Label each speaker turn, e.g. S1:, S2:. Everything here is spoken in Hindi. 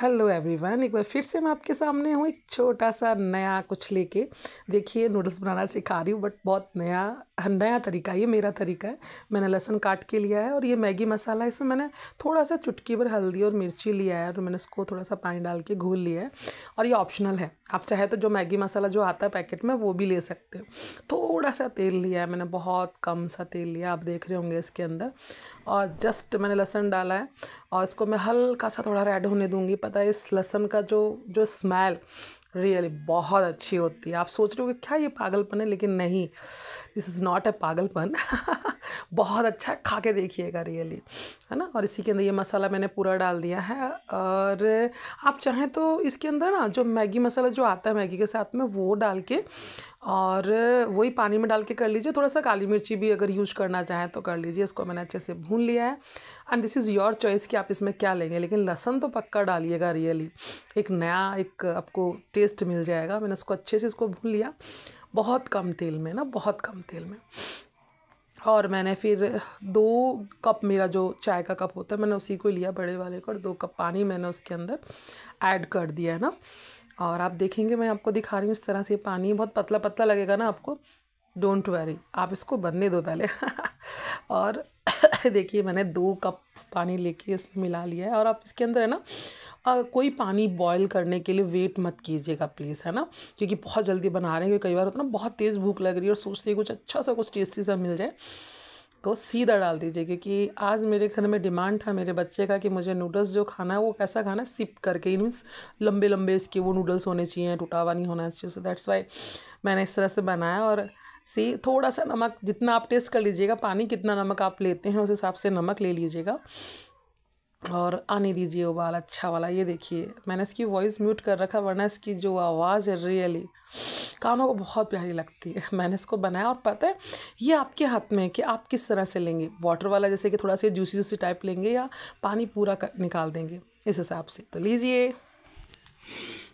S1: हेलो एवरीवन एक बार फिर से मैं आपके सामने हूँ एक छोटा सा नया कुछ लेके देखिए नूडल्स बनाना सिखा रही हूँ बट बहुत नया नया तरीका ये मेरा तरीका है मैंने लहसुन काट के लिया है और ये मैगी मसाला इसमें मैंने थोड़ा सा चुटकी भर हल्दी और मिर्ची लिया है और मैंने इसको थोड़ा सा पानी डाल के घोल लिया है और ये ऑप्शनल है आप चाहे तो जो मैगी मसाला जो आता है पैकेट में वो भी ले सकते हो थोड़ा सा तेल लिया है मैंने बहुत कम सा तेल लिया आप देख रहे होंगे इसके अंदर और जस्ट मैंने लहसन डाला है और इसको मैं हल्का सा थोड़ा रेड होने दूँगी पता है इस लहसन का जो जो स्मेल रियली बहुत अच्छी होती है आप सोच रहे हो कि क्या ये पागलपन है लेकिन नहीं दिस इज़ नॉट ए पागलपन बहुत अच्छा है खा के देखिएगा रियली है ना और इसी के अंदर ये मसाला मैंने पूरा डाल दिया है और आप चाहें तो इसके अंदर ना जो मैगी मसाला जो आता है मैगी के साथ में वो डाल के और वही पानी में डाल के कर लीजिए थोड़ा सा काली मिर्ची भी अगर यूज करना चाहें तो कर लीजिए इसको मैंने अच्छे से भून लिया है and this is your choice कि आप इसमें क्या लेंगे लेकिन लहसन तो पक्का डालिएगा रियली एक नया एक आपको टेस्ट मिल जाएगा मैंने इसको अच्छे से इसको भून लिया बहुत कम तेल में ना बहुत कम तेल में रखा और मैंने फिर दो कप मेरा जो चाय का कप होता है मैंने उसी को लिया बड़े वाले को और दो कप पानी मैंने उसके अंदर ऐड कर दिया है ना और आप देखेंगे मैं आपको दिखा रही हूँ इस तरह से पानी बहुत पतला पतला लगेगा ना आपको डोंट वरी आप इसको बनने दो पहले और देखिए मैंने दो कप पानी लेके इसमें मिला लिया है और आप इसके अंदर है ना और कोई पानी बॉयल करने के लिए वेट मत कीजिएगा प्लीज़ है ना क्योंकि बहुत जल्दी बना रहे हैं क्योंकि कई बार होता ना बहुत तेज़ भूख लग रही है और सोचते हैं कुछ अच्छा सा कुछ टेस्टी सा मिल जाए तो सीधा डाल दीजिए क्योंकि आज मेरे घर में डिमांड था मेरे बच्चे का कि मुझे नूडल्स जो खाना है वो कैसा खाना है सिप करके मीन्स लंबे लंबे इसके वो नूडल्स होने चाहिए टूटा हुआ नहीं होना चाहिए सो दैट्स वाई मैंने इस तरह से बनाया और सी थोड़ा सा नमक जितना आप टेस्ट कर लीजिएगा पानी कितना नमक आप लेते हैं उस हिसाब से नमक ले लीजिएगा और आने दीजिए वो बाल अच्छा वाला ये देखिए मैंने इसकी वॉइस म्यूट कर रखा वरना इसकी जो आवाज़ है रियली कानों को बहुत प्यारी लगती है मैंने इसको बनाया और पता है ये आपके हाथ में है कि आप किस तरह से लेंगे वाटर वाला जैसे कि थोड़ा सा जूसी जूसी टाइप लेंगे या पानी पूरा कर, निकाल देंगे इस हिसाब से तो लीजिए